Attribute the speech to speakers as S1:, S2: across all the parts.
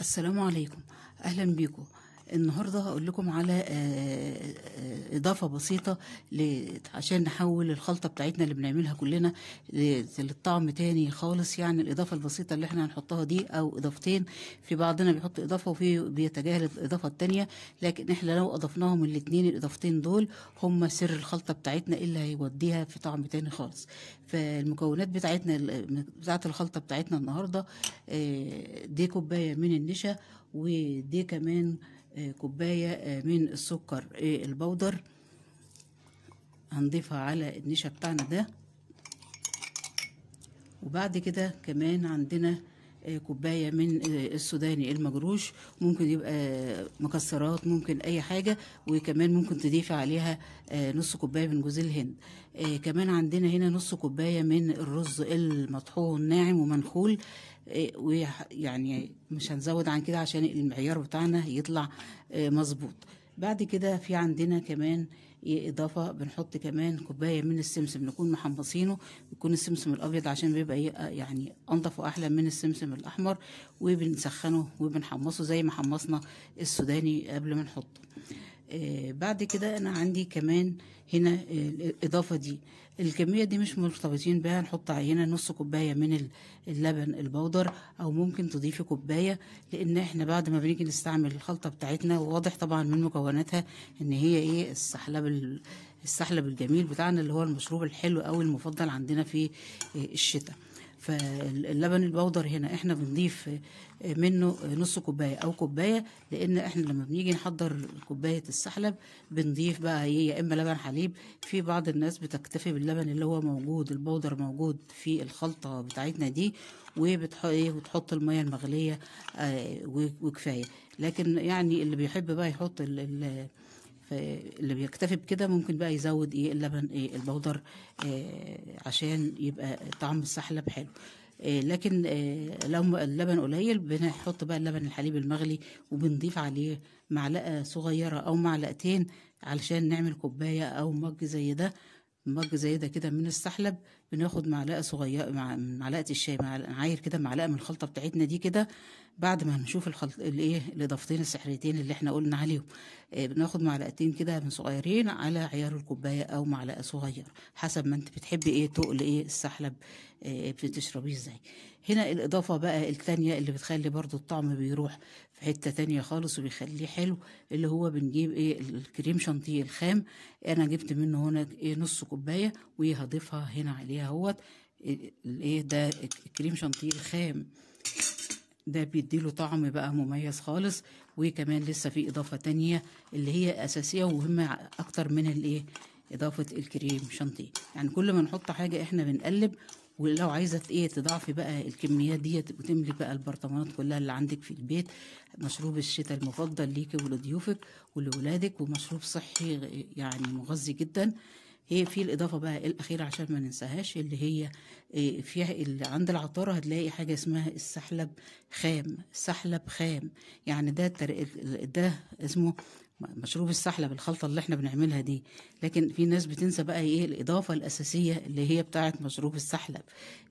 S1: السلام عليكم أهلا بيكم النهارده هقول لكم على آه، آه، آه، اضافه بسيطه عشان نحول الخلطه بتاعتنا اللي بنعملها كلنا للطعم تاني خالص يعني الاضافه البسيطه اللي احنا هنحطها دي او اضافتين في بعضنا بيحط اضافه وفي بيتجاهل الاضافه التانيه لكن احنا لو اضفناهم الاتنين الاضافتين دول هم سر الخلطه بتاعتنا اللي هيوديها في طعم تاني خالص فالمكونات بتاعتنا بتاعت الخلطه بتاعتنا النهارده دي كوبايه من النشا ودي كمان آه، كوباية آه، من السكر آه، البودر هنضيفها على النشا بتاعنا ده وبعد كده كمان عندنا آه، كوبايه من آه، السوداني المجروش ممكن يبقى مكسرات ممكن اي حاجه وكمان ممكن تضيف عليها آه، نص كوبايه من جوز الهند كمان عندنا هنا نص كوبايه من الرز المطحون ناعم ومنخول ويعني مش هنزود عن كده عشان المعيار بتاعنا يطلع مظبوط بعد كده في عندنا كمان إيه، إضافة بنحط كمان كوباية من السمسم نكون محمصينه يكون السمسم الأبيض عشان بيبقى إيه، آه، يعني أنضف وأحلى من السمسم الأحمر وبنسخنه وبنحمصه زي ما حمصنا السوداني قبل ما نحطه آه، بعد كده انا عندي كمان هنا الاضافه دي الكميه دي مش مرتبطين بها نحط عينه نص كوبايه من اللبن البودر او ممكن تضيفي كوبايه لان احنا بعد ما بنيجي نستعمل الخلطه بتاعتنا واضح طبعا من مكوناتها ان هي ايه السحلب السحلب الجميل بتاعنا اللي هو المشروب الحلو او المفضل عندنا في آه، الشتاء فاللبن البودر هنا احنا بنضيف منه نص كوبايه او كوبايه لان احنا لما بنيجي نحضر كوبايه السحلب بنضيف بقى ايه يا اما لبن حليب في بعض الناس بتكتفي باللبن اللي هو موجود البودر موجود في الخلطه بتاعتنا دي إيه، وتحط الميه المغليه آه، وكفايه لكن يعني اللي بيحب بقى يحط ال فاللي آه، بيكتفي بكده ممكن بقى يزود ايه اللبن ايه البودر إيه عشان يبقى طعم السحلب حلو إيه لكن إيه لو اللبن قليل بنحط بقى اللبن الحليب المغلي وبنضيف عليه معلقه صغيره او معلقتين علشان نعمل كوبايه او مج زي ده مج زي ده كده من السحلب بناخد معلقه صغيره مع معلقه الشاي مع عاير كده معلقه من الخلطه بتاعتنا دي كده بعد ما هنشوف الخلط الايه الاضافتين السحريتين اللي احنا قلنا عليهم إيه بناخد معلقتين كده من صغيرين على عيار الكوبايه او معلقه صغيره حسب ما انت بتحبي ايه تقل ايه السحلب إيه بتشربيه ازاي هنا الإضافة بقى التانية اللي بتخلي برضو الطعم بيروح في حتة تانية خالص وبيخليه حلو اللي هو بنجيب ايه الكريم شانتيه الخام أنا جبت منه هنا ايه نص كوباية وهضيفها هنا عليها اهوت إيه ده الكريم شانتيه الخام ده بيديله طعم بقى مميز خالص وكمان لسه في اضافه تانية اللي هي اساسيه ومهمه اكتر من الايه اضافه الكريم شانتيه يعني كل ما نحط حاجه احنا بنقلب ولو عايزه ايه تضعفي بقى الكميات ديت وتملي بقى البرطمانات كلها اللي عندك في البيت مشروب الشتاء المفضل ليكي ولضيوفك ولولادك ومشروب صحي يعني مغذي جدا هي في الاضافه بقى الاخيره عشان ما ننساهاش اللي هي إيه، فيها اللي عند العطاره هتلاقي حاجه اسمها السحلب خام سحلب خام يعني ده ده اسمه مشروب السحلب بالخلطه اللي احنا بنعملها دي لكن في ناس بتنسى بقى ايه الاضافه الاساسيه اللي هي بتاعه مشروب السحلب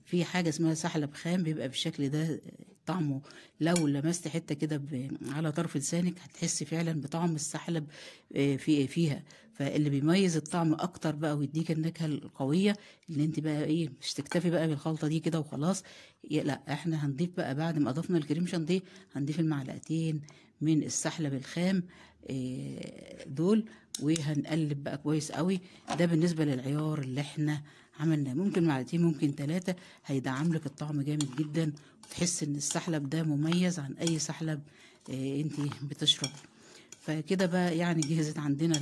S1: في حاجه اسمها سحلب خام بيبقى بالشكل ده طعمه لو لمست حته كده على طرف لسانك هتحس فعلا بطعم السحلب في فيها فاللي بيميز الطعم اكتر بقى ويديك النكهه القويه ان انت بقى ايه مش تكتفي بقى بالخلطه دي كده وخلاص لا احنا هنضيف بقى بعد ما اضفنا الكريم شانتيه هنضيف المعلقتين من السحلب الخام آه، دول وهنقلب بقى كويس قوي ده بالنسبه للعيار اللي احنا عملناه ممكن معلقتين ممكن ثلاثه هيدعم لك الطعم جامد جدا وتحس ان السحلب ده مميز عن اي سحلب آه، انت بتشرب فكده بقى يعني جهزت عندنا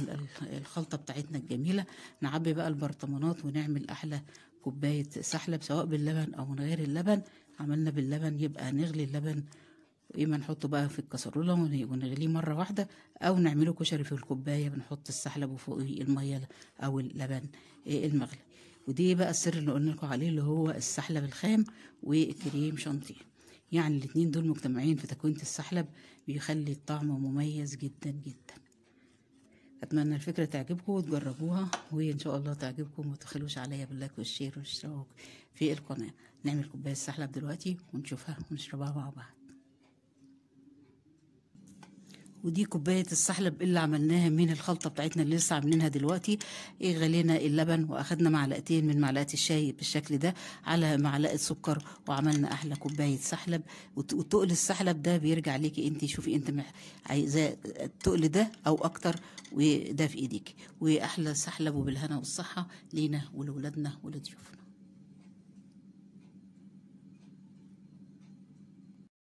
S1: الخلطه بتاعتنا الجميله نعبي بقى البرطمانات ونعمل احلى كوبايه سحلب سواء باللبن او من غير اللبن عملنا باللبن يبقى نغلي اللبن واما نحطه بقى في الكسرولة ونغليه مرة واحدة او نعمله كشري في الكوباية بنحط السحلب وفوقه المية او اللبن إيه، المغلي ودي بقى السر اللي قلنا لكم عليه اللي هو السحلب الخام وكريم شانتيه يعني الاتنين دول مجتمعين في تكوينة السحلب بيخلي الطعم مميز جدا جدا اتمنى الفكره تعجبكم وتجربوها وان شاء الله تعجبكم متخلوش عليا باللايك والشير والاشتراك في القناه نعمل كوبايه السحلب دلوقتي ونشوفها ونشربها مع بعض ودي كوباية السحلب اللي عملناها من الخلطة بتاعتنا اللي لسه عاملينها دلوقتي إيه غلينا اللبن وأخدنا معلقتين من معلقة الشاي بالشكل ده على معلقة سكر وعملنا أحلى كوباية سحلب وتقل السحلب ده بيرجع ليكي أنت شوفي أنت عايزة التقل ده أو أكتر وده في إيديك وأحلى سحلب وبالهنا والصحة لينا ولولادنا ولضيوفنا